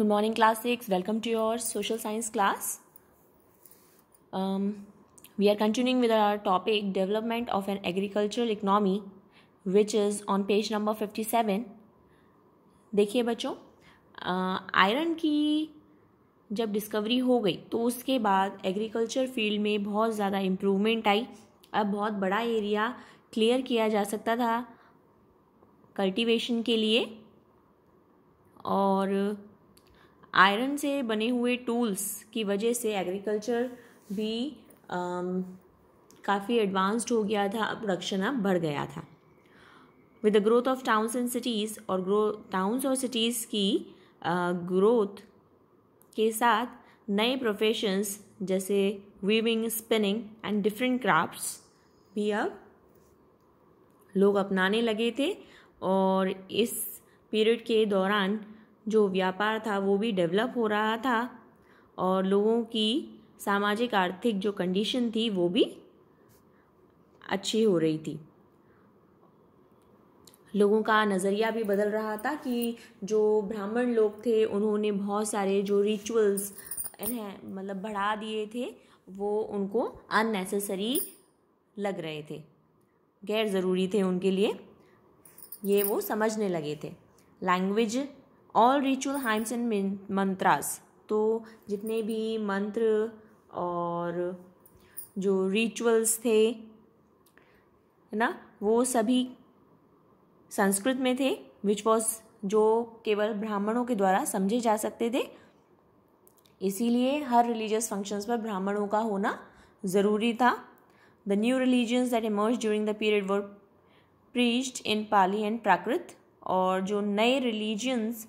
Good morning class six welcome to your social science class we are continuing with our topic development of an agricultural economy which is on page number fifty seven देखिए बच्चों iron की जब discovery हो गई तो उसके बाद agriculture field में बहुत ज़्यादा इम्प्रूवमेंट आई अब बहुत बड़ा एरिया क्लियर किया जा सकता था कल्टिवेशन के लिए और आयरन से बने हुए टूल्स की वजह से एग्रीकल्चर भी काफ़ी एडवांस्ड हो गया था प्रोडक्शन अब बढ़ गया था with the growth of towns and cities और ग्रो टाउन्स और सिटीज़ की ग्रोथ के साथ नए प्रोफेशंस जैसे weaving spinning and different crafts भी अब लोग अपनाने लगे थे और इस पीरियड के दौरान जो व्यापार था वो भी डेवलप हो रहा था और लोगों की सामाजिक आर्थिक जो कंडीशन थी वो भी अच्छी हो रही थी लोगों का नज़रिया भी बदल रहा था कि जो ब्राह्मण लोग थे उन्होंने बहुत सारे जो रिचुअल्स इन्हें मतलब बढ़ा दिए थे वो उनको अननेसेसरी लग रहे थे गैर ज़रूरी थे उनके लिए ये वो समझने लगे थे language all ritual hymns and mantras तो जितने भी मंत्र और जो रिचुअल्स थे है ना वो सभी संस्कृत में थे विच वॉज जो केवल ब्राह्मणों के द्वारा समझे जा सकते थे इसीलिए हर रिलीजियस फंक्शंस पर ब्राह्मणों का होना ज़रूरी था the new religions that emerge during the period were preached in Pali and Prakrit और जो नए रिलीजियंस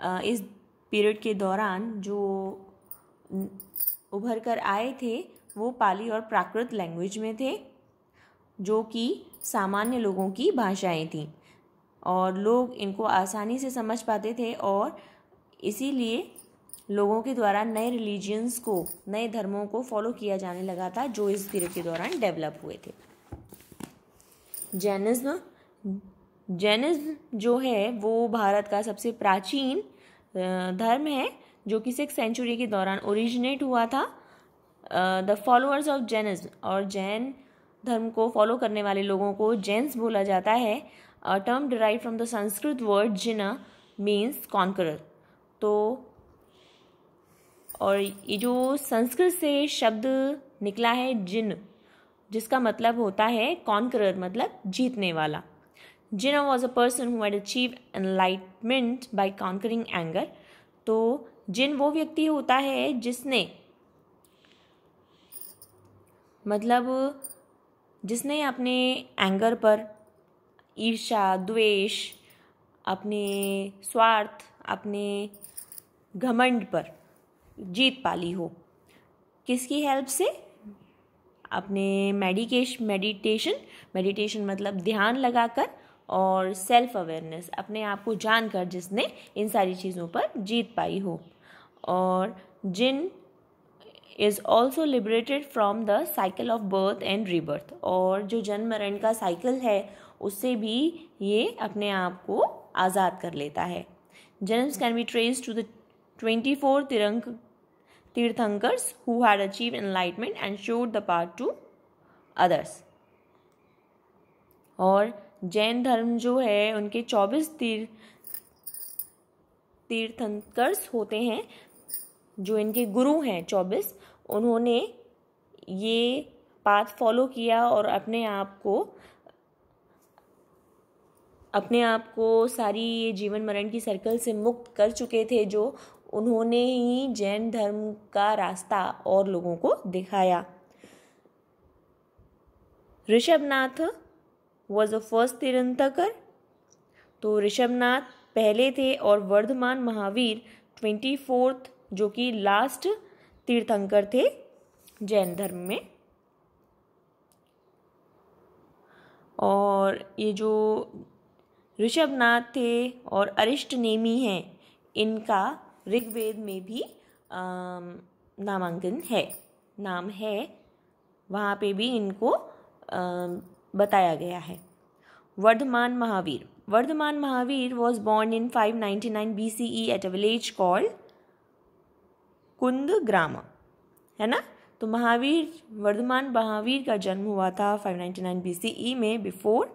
इस पीरियड के दौरान जो उभर कर आए थे वो पाली और प्राकृत लैंग्वेज में थे जो कि सामान्य लोगों की भाषाएं थीं और लोग इनको आसानी से समझ पाते थे और इसीलिए लोगों के द्वारा नए रिलीजियंस को नए धर्मों को फॉलो किया जाने लगा था जो इस पीरियड के दौरान डेवलप हुए थे जैनिज्म जैनिज्म जो है वो भारत का सबसे प्राचीन धर्म है जो कि सिक्स सेंचुरी के दौरान ओरिजिनेट हुआ था द फॉलोअर्स ऑफ जैनिज्म और जैन धर्म को फॉलो करने वाले लोगों को जैन्स बोला जाता है term derive from the Sanskrit word jina means conqueror तो और ये जो संस्कृत से शब्द निकला है जिन जिसका मतलब होता है कॉन्करर मतलब जीतने वाला Jinnah was a person who had achieve enlightenment by conquering anger तो जिन वो व्यक्ति होता है जिसने मतलब जिसने अपने एंगर पर ईर्षा द्वेष अपने स्वार्थ अपने घमंड पर जीत पाली हो किसकी हेल्प से अपने मेडिकेश मेडिटेशन मेडिटेशन मतलब ध्यान लगाकर और सेल्फ अवेयरनेस अपने आप को जानकर जिसने इन सारी चीज़ों पर जीत पाई हो और jina is also liberated from the cycle of birth and rebirth और जो जन्म मरण का साइकिल है उससे भी ये अपने आप को आज़ाद कर लेता है Jains can be trace to the twenty four तिरंक tirthankars who had achieve enlightenment and showed the path to others और जैन धर्म जो है उनके चौबीस तीर्थ तीर्थंकर्स होते हैं जो इनके गुरु हैं चौबीस उन्होंने ये पाथ फॉलो किया और अपने आप को अपने आप को सारी ये जीवन मरण की सर्कल से मुक्त कर चुके थे जो उन्होंने ही जैन धर्म का रास्ता और लोगों को दिखाया Rishabhanath was a first tirthankar तो ऋषभनाथ पहले थे और वर्धमान महावीर ट्वेंटी फोर्थ जो कि लास्ट तीर्थंकर थे जैन धर्म में और ये जो ऋषभनाथ थे और अरिष्ट नेमी हैं इनका ऋग्वेद में भी नामांकन है नाम है वहाँ पे भी इनको बताया गया है Vardhaman Mahavir Vardhaman Mahavir was born in 599 ई at a village called Kundagrama है ना तो महावीर वर्धमान महावीर का जन्म हुआ था 599 ई e में बिफोर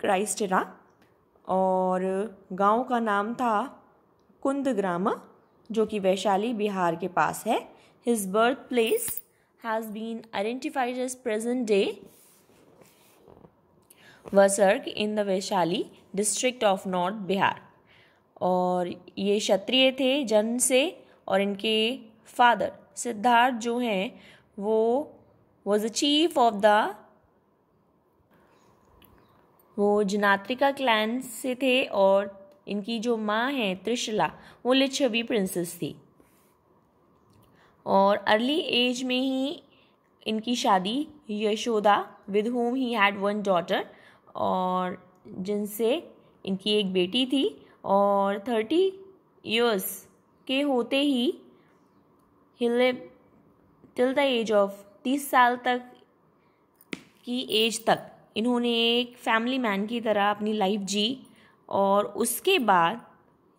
क्राइस्ट और गांव का नाम था कुंद ग्राम जो कि वैशाली बिहार के पास है his birth place has been identified as present day वसर्ग in the Vaishali district of north Bihar और ये क्षत्रिय थे जन्म से और इनके फादर सिद्धार्थ जो हैं वो was the chief of the वो जनात्रिका क्लैन से थे और इनकी जो माँ हैं त्रिशला वो लिच्छवी प्रिंसेस थी और अर्ली एज में ही इनकी शादी Yashoda with whom he had one daughter और जिनसे इनकी एक बेटी थी और थर्टी ईयर्स के होते ही हिले टिल द एज ऑफ तीस साल तक की एज तक इन्होंने एक फैमिली मैन की तरह अपनी लाइफ जी और उसके बाद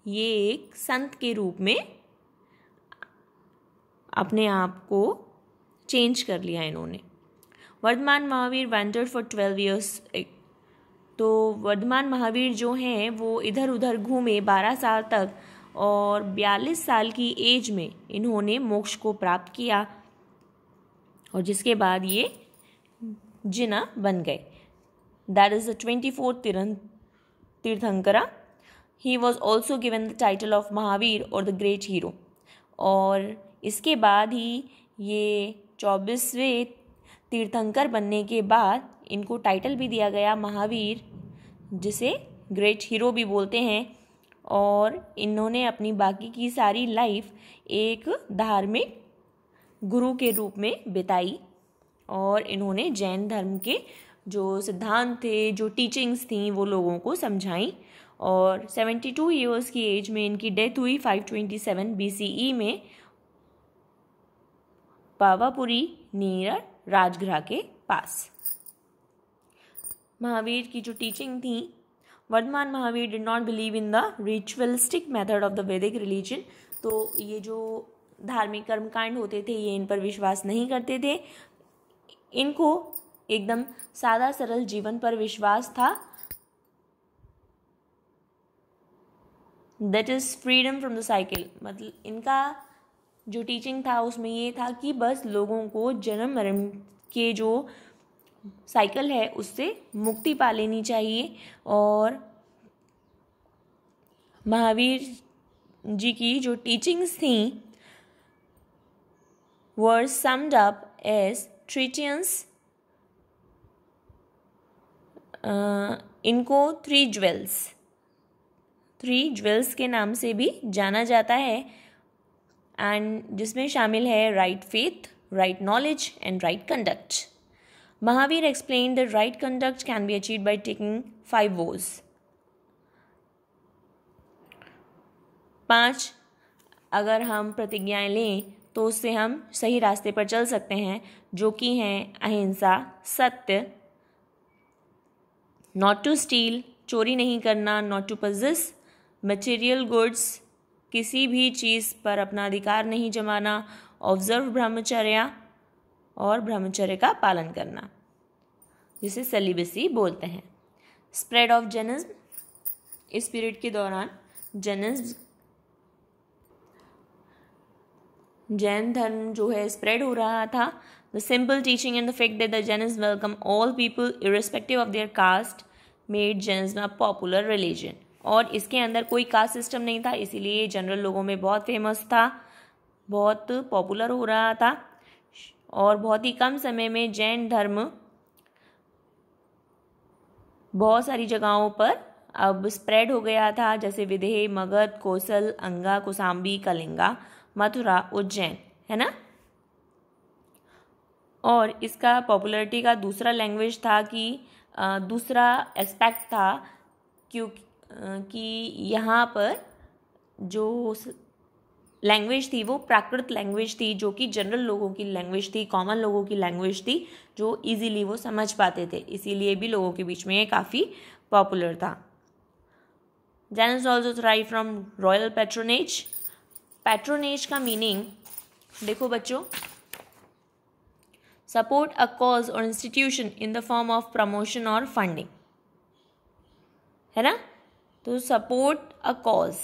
ये एक संत के रूप में अपने आप को चेंज कर लिया इन्होंने Vardhaman Mahavir wandered for twelve years एक तो वर्धमान महावीर जो हैं वो इधर उधर घूमे बारह साल तक और बयालीस साल की एज में इन्होंने मोक्ष को प्राप्त किया और जिसके बाद ये जिना बन गए that is the twenty fourth tirthankara he was also given the title of Mahavir और द ग्रेट हीरो और इसके बाद ही ये चौबीसवें तीर्थंकर बनने के बाद इनको टाइटल भी दिया गया महावीर जिसे ग्रेट हीरो भी बोलते हैं और इन्होंने अपनी बाकी की सारी लाइफ एक धार्मिक गुरु के रूप में बिताई और इन्होंने जैन धर्म के जो सिद्धांत थे जो टीचिंग्स थी वो लोगों को समझाई और 72 टू ईयर्स की एज में इनकी डेथ हुई 527 बीसीई e में पावापुरी नीर राजगृह के पास महावीर की जो टीचिंग थी Vardhaman Mahavir did not believe in the ritualistic method of the Vedic religion तो ये जो धार्मिक कर्मकांड होते थे ये इन पर विश्वास नहीं करते थे इनको एकदम सादा सरल जीवन पर विश्वास था that is freedom from the cycle मतलब इनका जो टीचिंग था उसमें ये था कि बस लोगों को जन्म मरण के जो साइकिल है उससे मुक्ति पा लेनी चाहिए और महावीर जी की जो टीचिंग्स थी वर समड अप एज ट्रीटियंस इनको थ्री ज्वेल्स थ्री ज्वेल्स के नाम से भी जाना जाता है एंड जिसमें शामिल है right faith right knowledge and right conduct Mahavir explained that right conduct can be achieved by taking five vows. पाँच अगर हम प्रतिज्ञाएं लें तो उससे हम सही रास्ते पर चल सकते हैं जो कि हैं अहिंसा सत्य नॉट टू स्टील चोरी नहीं करना not to possess material goods किसी भी चीज़ पर अपना अधिकार नहीं जमाना ऑब्जर्व ब्रह्मचर्या और ब्रह्मचर्य का पालन करना जिसे सेलिबेसी बोलते हैं स्प्रेड ऑफ जेनिज्म इस पीरियड के दौरान जेनिज्म जैन धर्म जो है स्प्रेड हो रहा था the simple teaching and the fact that the Jains welcome all people irrespective of their caste made Jainism a popular religion और इसके अंदर कोई कास्ट सिस्टम नहीं था इसीलिए जनरल लोगों में बहुत फेमस था बहुत पॉपुलर हो रहा था और बहुत ही कम समय में जैन धर्म बहुत सारी जगहों पर अब स्प्रेड हो गया था जैसे विदेह मगध कोसल अंगा कोसाम्बी कलिंगा मथुरा उज्जैन है ना और इसका पॉपुलरिटी का दूसरा लैंग्वेज था कि दूसरा एस्पेक्ट था क्योंकि कि यहाँ पर जो लैंग्वेज थी वो प्राकृत लैंग्वेज थी जो कि जनरल लोगों की लैंग्वेज थी कॉमन लोगों की लैंग्वेज थी जो इजीली वो समझ पाते थे इसीलिए भी लोगों के बीच में ये काफ़ी पॉपुलर था Jains also thrive from royal patronage patronage का मीनिंग देखो बच्चों support a cause or institution in the form of promotion or funding है ना तो support a cause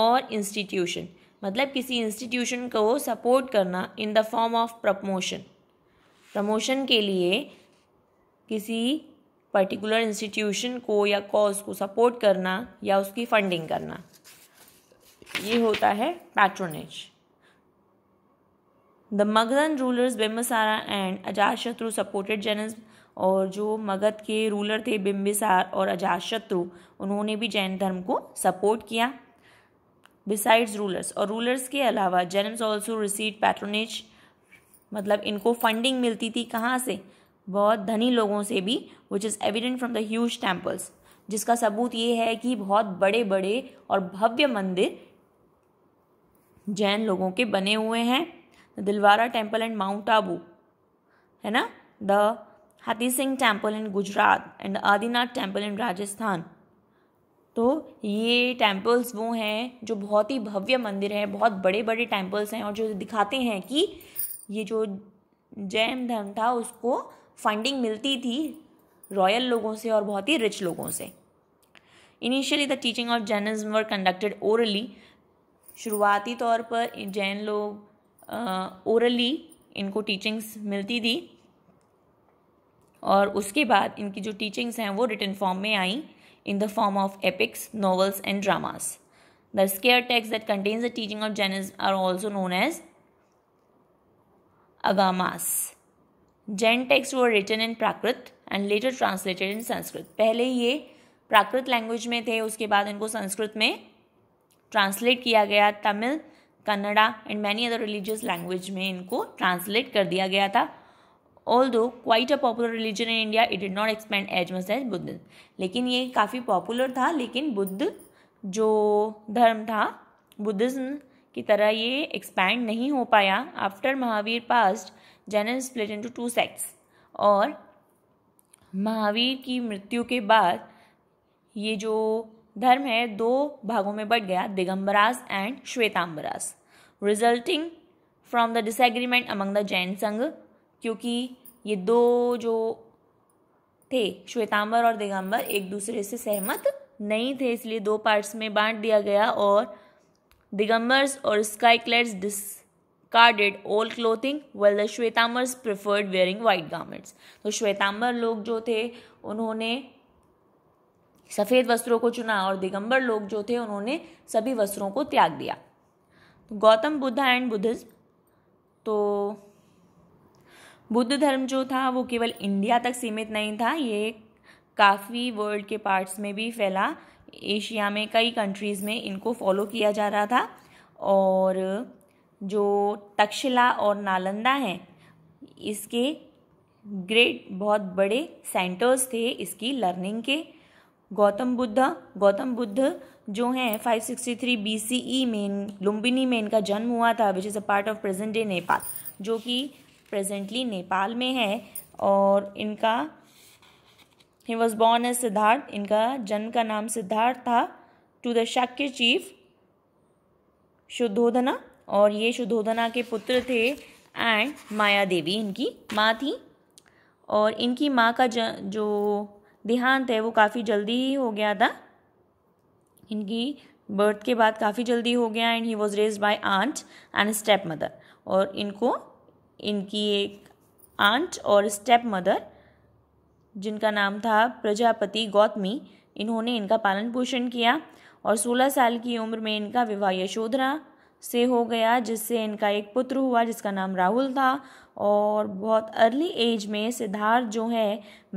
or institution मतलब किसी इंस्टीट्यूशन को सपोर्ट करना in the form of promotion promotion के लिए किसी पर्टिकुलर इंस्टीट्यूशन को या कॉज को सपोर्ट करना या उसकी फंडिंग करना ये होता है patronage the Magadhan rulers Bimbisara and Ajatashatru supported Jainism और जो मगध के रूलर थे बिम्बिसार और अजातशत्रु उन्होंने भी जैन धर्म को सपोर्ट किया बिसाइड्स रूलर्स और रूलर्स के अलावा जेनम्स ऑल्सो रिसीव पैट्रोनेज मतलब इनको फंडिंग मिलती थी कहाँ से बहुत धनी लोगों से भी which is evident from the huge temples जिसका सबूत ये है कि बहुत बड़े बड़े और भव्य मंदिर जैन लोगों के बने हुए हैं Dilwara temple and mount Abu है ना the Hathi Singh temple in Gujarat and Adinath temple in Rajasthan तो ये टेम्पल्स वो हैं जो बहुत ही भव्य मंदिर हैं बहुत बड़े बड़े टेम्पल्स हैं और जो दिखाते हैं कि ये जो जैन धर्म था उसको फंडिंग मिलती थी रॉयल लोगों से और बहुत ही रिच लोगों से initially the teaching of Jainism were conducted orally शुरुआती तौर पर जैन लोग ओरली इनको टीचिंग्स मिलती थी और उसके बाद इनकी जो टीचिंग्स हैं वो रिटर्न फॉर्म में आई in the form of epics, novels, and dramas. The scare text that contains the teaching of Jainism are also known as agamas. Jain texts were written in Prakrit and later translated in Sanskrit. पहले ये प्राकृत language में थे उसके बाद इनको संस्कृत में translate किया गया Tamil Kannada and many other religious language में इनको ट्रांसलेट कर दिया गया था Although quite a popular religion in India, it did not expand as much as Buddhism. लेकिन ये काफ़ी पॉपुलर था लेकिन बुद्ध जो धर्म था बुद्धिज्म की तरह ये एक्सपैंड नहीं हो पाया after Mahavir passed Jainism split into two sects और महावीर की मृत्यु के बाद ये जो धर्म है दो भागों में बढ़ गया Digambaras and Shvetambaras resulting from the disagreement among the Jain sangha क्योंकि ये दो जो थे श्वेतांबर और दिगंबर एक दूसरे से सहमत नहीं थे इसलिए दो पार्ट्स में बांट दिया गया और दिगंबर्स और skyclads discarded all clothing while the Shvetambars preferred wearing white garments तो श्वेतांबर लोग जो थे उन्होंने सफ़ेद वस्त्रों को चुना और दिगंबर लोग जो थे उन्होंने सभी वस्त्रों को त्याग दिया तो गौतम बुद्ध एंड बुद्धिज़्म तो बुद्ध धर्म जो था वो केवल इंडिया तक सीमित नहीं था ये काफ़ी वर्ल्ड के पार्ट्स में भी फैला एशिया में कई कंट्रीज़ में इनको फॉलो किया जा रहा था और जो तक्षशिला और नालंदा हैं इसके ग्रेट बहुत बड़े सेंटर्स थे इसकी लर्निंग के गौतम बुद्ध गौतम बुद्ध जो हैं 563 BCE में लुम्बिनी में इनका जन्म हुआ था which is a part of present day Nepal जो कि प्रेजेंटली नेपाल में है और इनका ही वॉज बॉर्न एज सिद्धार्थ इनका जन्म का नाम सिद्धार्थ था to the Shakya chief Shuddhodana और ये शुद्धोधना के पुत्र थे एंड माया देवी इनकी माँ थी और इनकी माँ का जो देहांत है वो काफ़ी जल्दी ही हो गया था इनकी बर्थ के बाद काफ़ी जल्दी हो गया and he was raised by aunt and step mother और इनको इनकी एक आंट और स्टेप मदर जिनका नाम था प्रजापति गौतमी इन्होंने इनका पालन पोषण किया और 16 साल की उम्र में इनका विवाह यशोधरा से हो गया जिससे इनका एक पुत्र हुआ जिसका नाम राहुल था और बहुत अर्ली एज में सिद्धार्थ जो है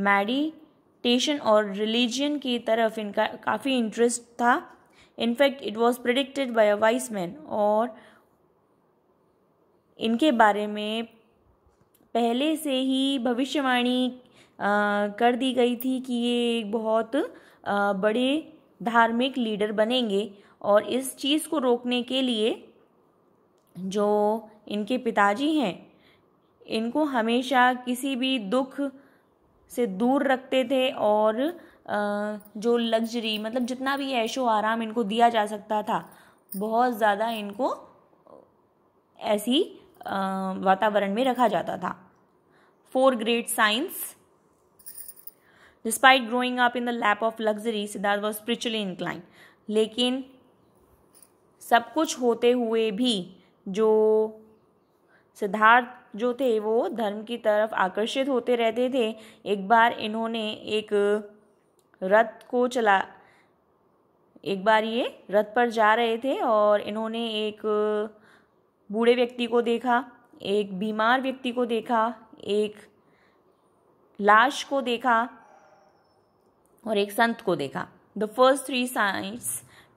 मेडिटेशन और रिलीजियन की तरफ इनका काफ़ी इंटरेस्ट था in fact it was predicted by a wise man और इनके बारे में पहले से ही भविष्यवाणी कर दी गई थी कि ये एक बहुत बड़े धार्मिक लीडर बनेंगे और इस चीज़ को रोकने के लिए जो इनके पिताजी हैं इनको हमेशा किसी भी दुख से दूर रखते थे और जो लग्जरी मतलब जितना भी ऐशो आराम इनको दिया जा सकता था बहुत ज़्यादा इनको ऐसी वातावरण में रखा जाता था four great signs despite growing up in the lap of luxury Siddhartha was spiritually inclined लेकिन सब कुछ होते हुए भी जो सिद्धार्थ जो थे वो धर्म की तरफ आकर्षित होते रहते थे एक बार इन्होंने एक रथ को चला एक बार ये रथ पर जा रहे थे और इन्होंने एक बूढ़े व्यक्ति को देखा एक बीमार व्यक्ति को देखा एक लाश को देखा और एक संत को देखा the first three signs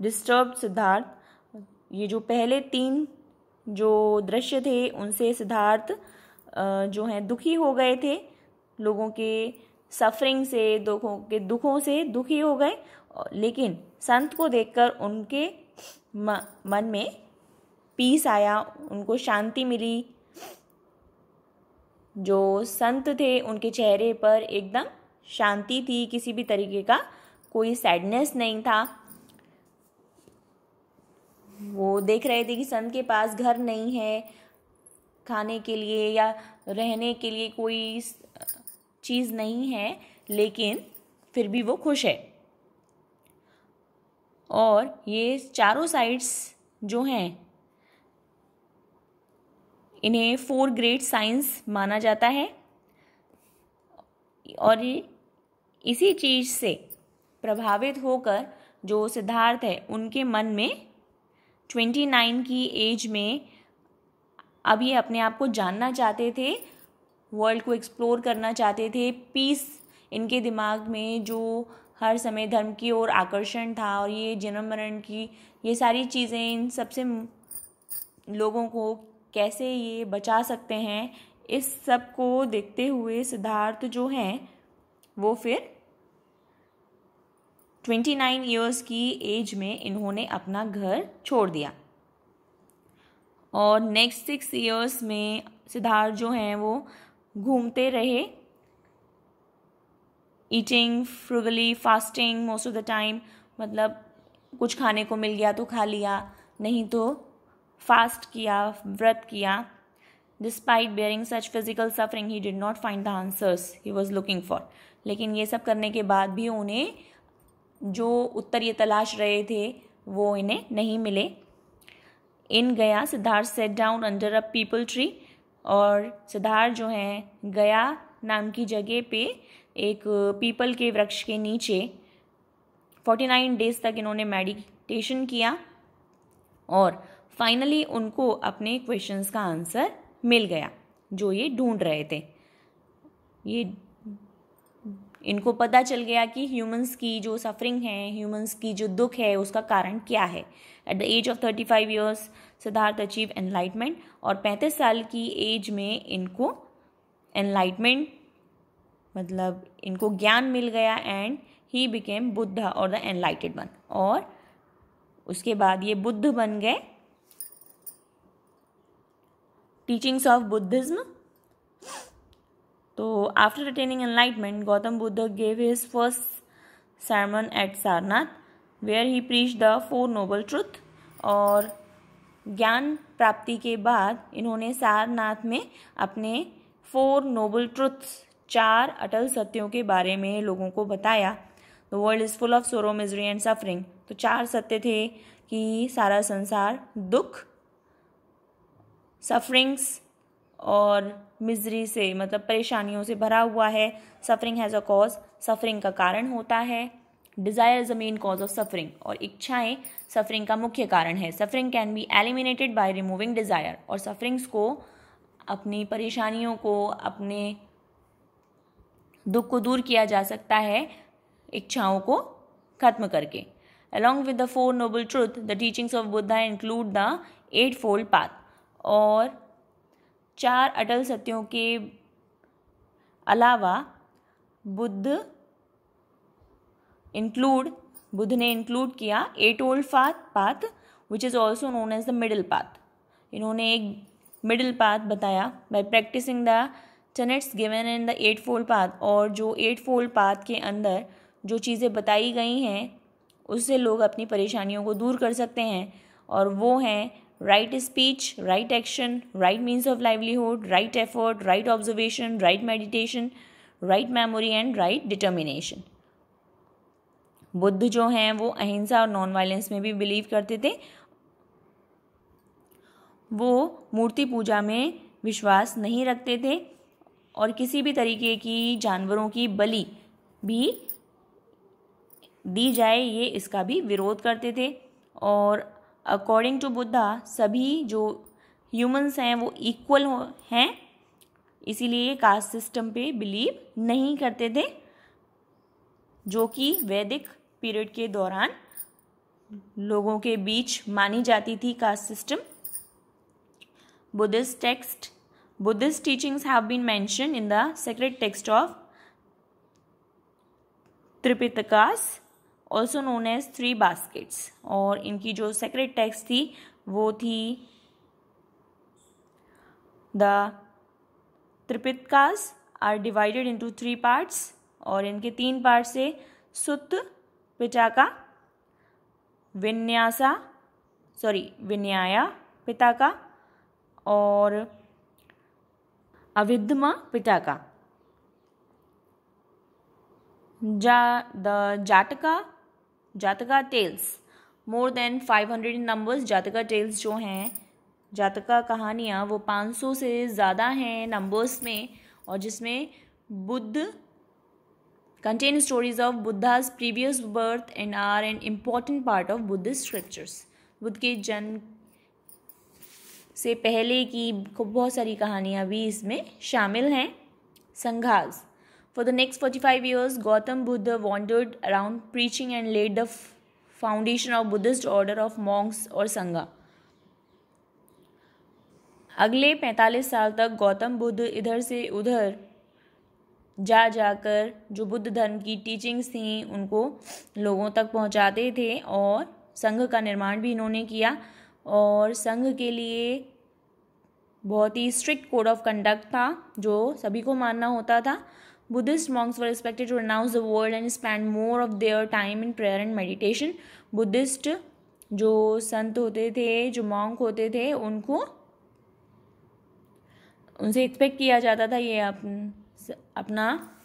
disturb Siddhartha ये जो पहले तीन जो दृश्य थे उनसे सिद्धार्थ जो हैं दुखी हो गए थे लोगों के सफरिंग से दुखों के दुखों से दुखी हो गए लेकिन संत को देखकर उनके मन में पीस आया उनको शांति मिली जो संत थे उनके चेहरे पर एकदम शांति थी किसी भी तरीके का कोई सैडनेस नहीं था वो देख रहे थे कि संत के पास घर नहीं है खाने के लिए या रहने के लिए कोई चीज़ नहीं है लेकिन फिर भी वो खुश है और ये चारों साइड्स जो हैं इन्हें फोर ग्रेट साइंस माना जाता है और इसी चीज से प्रभावित होकर जो सिद्धार्थ है उनके मन में ट्वेंटी नाइन की एज में अब ये अपने आप को जानना चाहते थे वर्ल्ड को एक्सप्लोर करना चाहते थे पीस इनके दिमाग में जो हर समय धर्म की ओर आकर्षण था और ये जन्म मरण की ये सारी चीज़ें इन सबसे लोगों को कैसे ये बचा सकते हैं इस सब को देखते हुए सिद्धार्थ जो हैं वो फिर ट्वेंटी नाइन ईयर्स की एज में इन्होंने अपना घर छोड़ दिया और नेक्स्ट सिक्स ईयर्स में सिद्धार्थ जो हैं वो घूमते रहे eating frugally fasting most of the time मतलब कुछ खाने को मिल गया तो खा लिया नहीं तो फास्ट किया व्रत किया despite bearing such physical suffering he did not find the answers he was looking for लेकिन ये सब करने के बाद भी उन्हें जो उत्तर ये तलाश रहे थे वो इन्हें नहीं मिले in Gaya Siddhartha sat down under a peepal tree और सिद्धार्थ जो हैं गया नाम की जगह पे एक पीपल के वृक्ष के नीचे फोर्टी नाइन डेज तक इन्होंने मेडिटेशन किया और फाइनली उनको अपने क्वेश्चंस का आंसर मिल गया जो ये ढूंढ रहे थे ये इनको पता चल गया कि ह्यूमंस की जो सफरिंग है ह्यूमंस की जो दुख है उसका कारण क्या है at the age of thirty five years Siddhartha achieve enlightenment और पैंतीस साल की एज में इनको एनलाइटमेंट मतलब इनको ज्ञान मिल गया एंड ही बिकेम बुद्ध और द एनलाइटेड वन और उसके बाद ये बुद्ध बन गए टीचिंग्स ऑफ बुद्धिज्म तो after attaining enlightenment Gautama Buddha gave his first sermon at Sarnath where he preach the four noble truth और ज्ञान प्राप्ति के बाद इन्होंने सारनाथ में अपने फोर नोबल ट्रुथ्स चार अटल सत्यों के बारे में लोगों को बताया the world is full of sorrow misery and suffering तो चार सत्य थे कि सारा संसार दुख सफरिंग्स और मिजरी से मतलब परेशानियों से भरा हुआ है suffering has a cause suffering का कारण होता है desire is a main cause of suffering और इच्छाएं सफरिंग का मुख्य कारण है suffering can be eliminated by removing desire और सफरिंग्स को अपनी परेशानियों को अपने दुख को दूर किया जा सकता है इच्छाओं को खत्म करके with the four noble truth the teachings of Buddha include the eightfold path और चार अटल सत्यों के अलावा बुद्ध इंक्लूड बुद्ध ने इंक्लूड किया एट ओल्ड फाथ path which is also known as the middle path इन्होंने एक मिडिल पाथ बताया by practicing the tenets given in the eightfold path और जो एट फोल्ड पाथ के अंदर जो चीज़ें बताई गई हैं उससे लोग अपनी परेशानियों को दूर कर सकते हैं और वो हैं right speech right action right means of livelihood right effort right observation right meditation right memory and right determination Buddha जो हैं वो अहिंसा और नॉन वायलेंस में भी बिलीव करते थे वो मूर्ति पूजा में विश्वास नहीं रखते थे और किसी भी तरीके की जानवरों की बलि भी दी जाए ये इसका भी विरोध करते थे और अकॉर्डिंग टू बुद्धा सभी जो ह्यूमंस हैं वो इक्वल हैं इसीलिए कास्ट सिस्टम पे बिलीव नहीं करते थे जो कि वैदिक पीरियड के दौरान लोगों के बीच मानी जाती थी caste system Buddhist text Buddhist teachings have been mention in the sacred text of Tripitakas also known as three baskets और इनकी जो सेक्रेट टेक्स्ट थी वो थी the Tripitakas are divided into three parts और इनके तीन पार्ट से सुत पिटाका विन्यासा सॉरी विन्याया पिटाका और अविधमा पिटाका जा the Jataka Jataka tales more than five hundred in numbers Jataka tales जो हैं जातका कहानियाँ वो पाँच सौ से ज़्यादा हैं नंबर्स में और जिसमें Buddha contain stories of Buddha's previous birth and are an important part of Buddha scriptures Buddha के जन्म से पहले की बहुत सारी कहानियाँ भी इसमें शामिल हैं संघास For the next 45 years, Gautam Buddha wandered around preaching and laid the foundation of Buddhist order of monks or Sangha. अगले 45 साल तक गौतम बुद्ध इधर से उधर जा जाकर जो बुद्ध धर्म की टीचिंग्स थी उनको लोगों तक पहुंचाते थे और संघ का निर्माण भी इन्होंने किया और संघ के लिए बहुत ही स्ट्रिक्ट कोड ऑफ कंडक्ट था जो सभी को मानना होता था Buddhist monks were expected to renounce the world and spend more of their time in prayer and meditation. Buddhist जो संत होते थे जो मॉन्क होते थे उनको उनसे एक्सपेक्ट किया जाता था ये अपन, अपना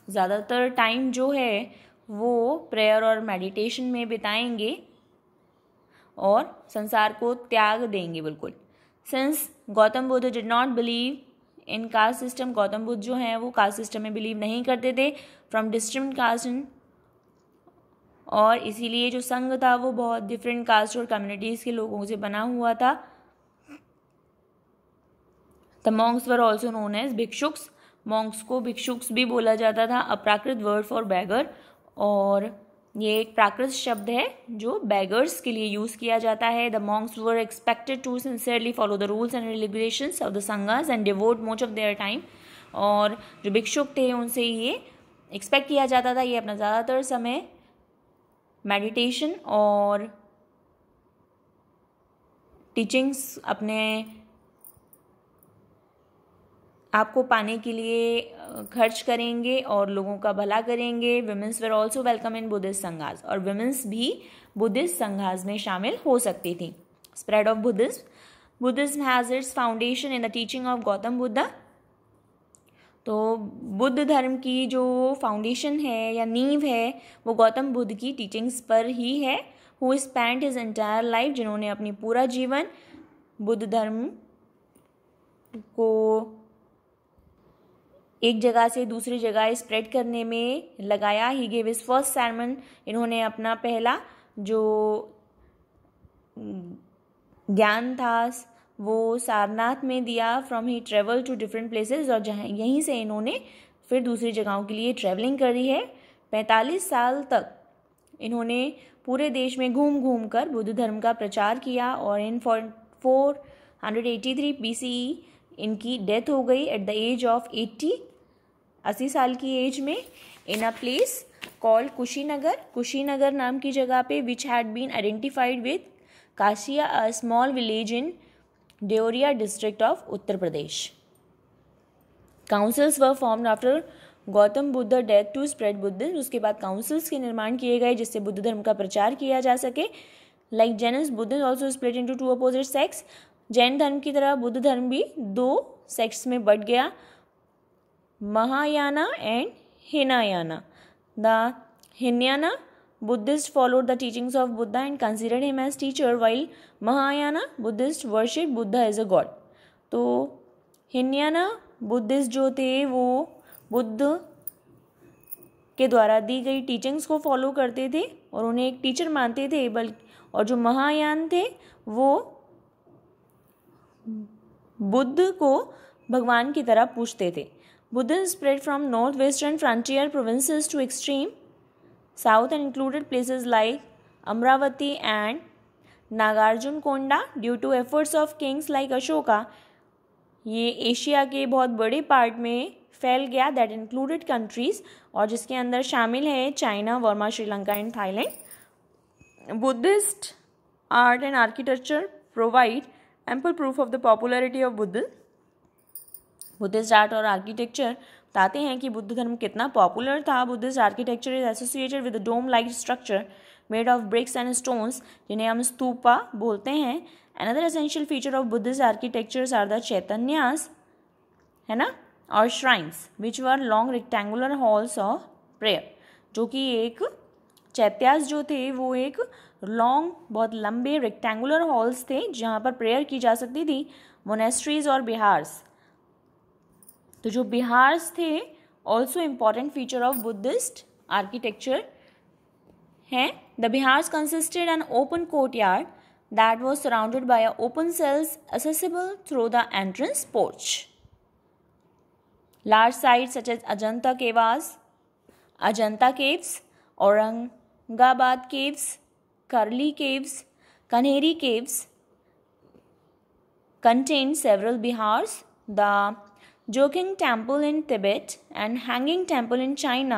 ज़्यादातर टाइम जो है वो प्रेयर और मेडिटेशन में बिताएंगे और संसार को त्याग देंगे बिल्कुल since Gautama Buddha did not believe in caste system Gautama Buddha जो हैं वो कास्ट सिस्टम में बिलीव नहीं करते थे फ्रॉम डिस्ट्रिक्ट कास्ट और इसीलिए जो संघ था वो बहुत डिफरेंट कास्ट और कम्युनिटीज़ के लोगों से बना हुआ था the monks were also known as bhikshuks monks को भिक्षुक्स भी बोला जाता था अप्राकृत वर्ड फॉर बैगर और ये एक प्राकृत शब्द है जो बैगर्स के लिए यूज़ किया जाता है the monks were expected to sincerely follow the rules and regulation of the sanghas and devote most of their time और जो भिक्षुक थे उनसे ये एक्सपेक्ट किया जाता था ये अपना ज़्यादातर समय मेडिटेशन और टीचिंग्स अपने आपको पाने के लिए खर्च करेंगे और लोगों का भला करेंगे womens were also welcome in Buddhist sanghas और वुमेंस भी बुद्धिस्ट संघाज में शामिल हो सकती थी spread of Buddhism Buddhism has its foundation in the teaching of Gautama Buddha तो बुद्ध धर्म की जो फाउंडेशन है या नींव है वो गौतम बुद्ध की टीचिंग्स पर ही है who spend his entire life जिन्होंने अपनी पूरा जीवन बुद्ध धर्म को एक जगह से दूसरी जगह स्प्रेड करने में लगाया he gave his first sermon इन्होंने अपना पहला जो ज्ञान था वो सारनाथ में दिया from he travel to different places और जहाँ यहीं से इन्होंने फिर दूसरी जगहों के लिए ट्रैवलिंग करी है पैंतालीस साल तक इन्होंने पूरे देश में घूम घूम कर बुद्ध धर्म का प्रचार किया और in four hundred eighty three B C इनकी डेथ हो गई at the age of eighty अस्सी साल की एज में in a place called Kushinagar Kushinagar नाम की जगह पे which had been identified with Kasia a small village in Deoria district of Uttar Pradesh councils were form after Gautama Buddha death to spread Buddha उसके बाद काउंसिल्स के निर्माण किए गए जिससे बुद्ध धर्म का प्रचार किया जा सके like Jains Buddha also spread into two opposite sects Jain धर्म की तरह बुद्ध धर्म भी दो सेक्स में बट गया Mahayana and Hinayana. The Hinayana Buddhists followed the teachings of Buddha and considered him as teacher, while Mahayana Buddhists worshipped Buddha as a god. तो हिन्याना Buddhist जो थे वो बुद्ध के द्वारा दी गई टीचिंग्स को फॉलो करते थे और उन्हें एक टीचर मानते थे बल्कि और जो महायान थे वो बुद्ध को भगवान की तरह पूछते थे Buddhism spread from northwestern frontier provinces to extreme south and included places like Amravati and Nagarjunkonda due to efforts of kings like Ashoka. ये एशिया के बहुत बड़े पार्ट में फैल गया दैट इंक्लूडेड कंट्रीज़ और जिसके अंदर शामिल है China Burma Sri Lanka and Thailand Buddhist art and architecture provide ample proof of the popularity of Buddha Buddhist art और आर्किटेक्चर बताते हैं कि बुद्ध धर्म कितना पॉपुलर था Buddhist architecture is associated with dome like structure made of bricks and stones जिन्हें हम स्तूपा बोलते हैं another essential feature of Buddhist architectures are the chaityas है ना और shrines which were long rectangular halls of prayer जो कि एक चैत्यास जो थे वो एक लॉन्ग बहुत लंबे रेक्टेंगुलर हॉल्स थे जहाँ पर प्रेयर की जा सकती थी मोनेस्ट्रीज और बिहार्स तो जो बिहार्स थे also important feature of Buddhist architecture हैं the viharas consisted an open courtyard that was surrounded by a open cells accessible through the entrance porch large site such as Ajanta caves Ajanta caves Aurangabad caves Karli caves Kanheri caves contain several viharas the Joking Temple in Tibet and Hanging Temple in China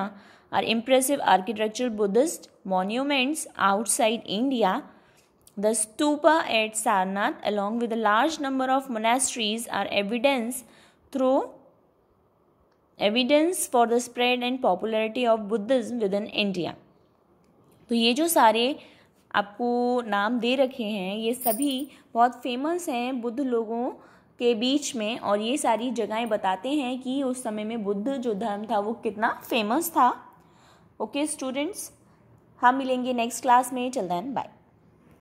are impressive architectural Buddhist monuments outside India. The stupa at Sarnath, along with a large number of monasteries, are evidence through evidence for the spread and popularity of Buddhism within India. तो ये जो सारे आपको नाम दे रखे हैं ये सभी बहुत फेमस हैं बुद्ध लोगों के बीच में और ये सारी जगहें बताते हैं कि उस समय में बुद्ध जो धर्म था वो कितना फेमस था ओके स्टूडेंट्स हम मिलेंगे नेक्स्ट क्लास में चल दैन बाय